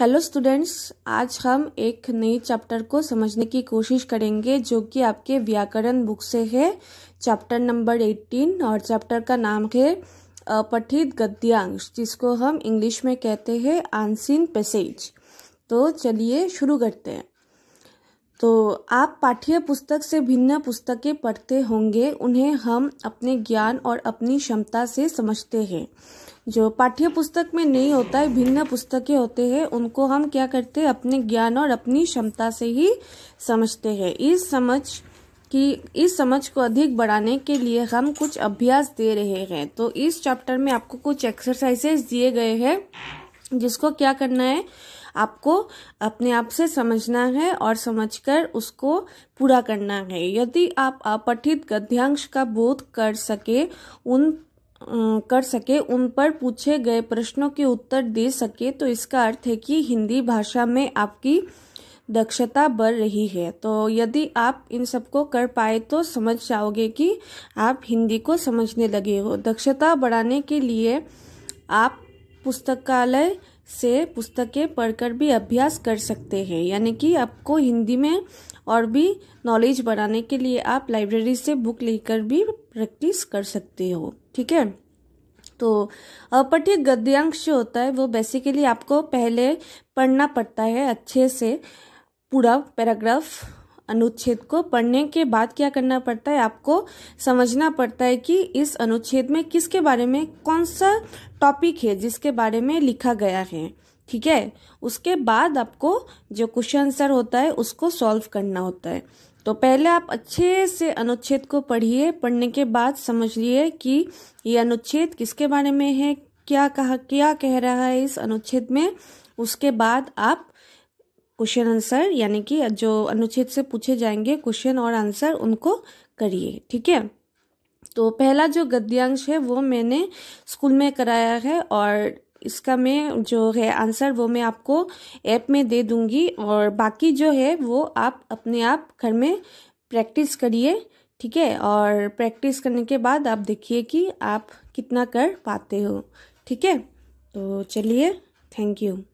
hello students आज हम एक नए चैप्टर को समझने की कोशिश करेंगे जो कि आपके व्याकरण बुक से है चैप्टर नंबर एट्टीन और चैप्टर का नाम है अपठित गद्यांश जिसको हम इंग्लिश में कहते हैं आंसिन पैसेज तो चलिए शुरू करते हैं तो आप पाठ्य पुस्तक से भिन्न पुस्तकें पढ़ते होंगे उन्हें हम अपने ज्ञान और अपनी क्षमता से समझते हैं जो पाठ्य पुस्तक में नहीं होता है भिन्न पुस्तकें होते हैं उनको हम क्या करते हैं अपने ज्ञान और अपनी क्षमता से ही समझते हैं इस समझ कि इस समझ को अधिक बढ़ाने के लिए हम कुछ अभ्यास दे रहे हैं तो इस चैप्टर में आपको कुछ एक्सरसाइजेस दिए गए हैं जिसको क्या करना है आपको अपने आप से समझना है और समझकर उसको पूरा करना है यदि आप अपठित गद्यांश का बोध कर सके उन कर सके उन पर पूछे गए प्रश्नों के उत्तर दे सके तो इसका अर्थ है कि हिंदी भाषा में आपकी दक्षता बढ़ रही है तो यदि आप इन सबको कर पाए तो समझ जाओगे कि आप हिंदी को समझने लगे हो दक्षता बढ़ाने के लिए आप पुस्तकालय से पुस्तकें पढ़कर भी अभ्यास कर सकते हैं यानी कि आपको हिंदी में और भी नॉलेज बढ़ाने के लिए आप लाइब्रेरी से बुक लेकर भी प्रैक्टिस कर सकते हो ठीक है तो अपठ्य गद्यांश जो होता है वो बेसिकली आपको पहले पढ़ना पड़ता है अच्छे से पूरा पैराग्राफ अनुच्छेद को पढ़ने के बाद क्या करना पड़ता है आपको समझना पड़ता है कि इस अनुच्छेद में किसके बारे में कौन सा टॉपिक है जिसके बारे में लिखा गया है ठीक है उसके बाद आपको जो क्वेश्चन आंसर होता है उसको सॉल्व करना होता है तो पहले आप अच्छे से अनुच्छेद को पढ़िए पढ़ने के बाद समझ लिए कि ये अनुच्छेद किसके बारे में है क्या कहा क्या कह रहा है इस अनुच्छेद में उसके बाद आप क्वेश्चन आंसर यानी कि जो अनुच्छेद से पूछे जाएंगे क्वेश्चन और आंसर उनको करिए ठीक है तो पहला जो गद्यांश है वो मैंने स्कूल में कराया है और इसका मैं जो है आंसर वो मैं आपको ऐप में दे दूंगी और बाकी जो है वो आप अपने आप घर में प्रैक्टिस करिए ठीक है और प्रैक्टिस करने के बाद आप देखिए कि आप कितना कर पाते हो ठीक है तो चलिए थैंक यू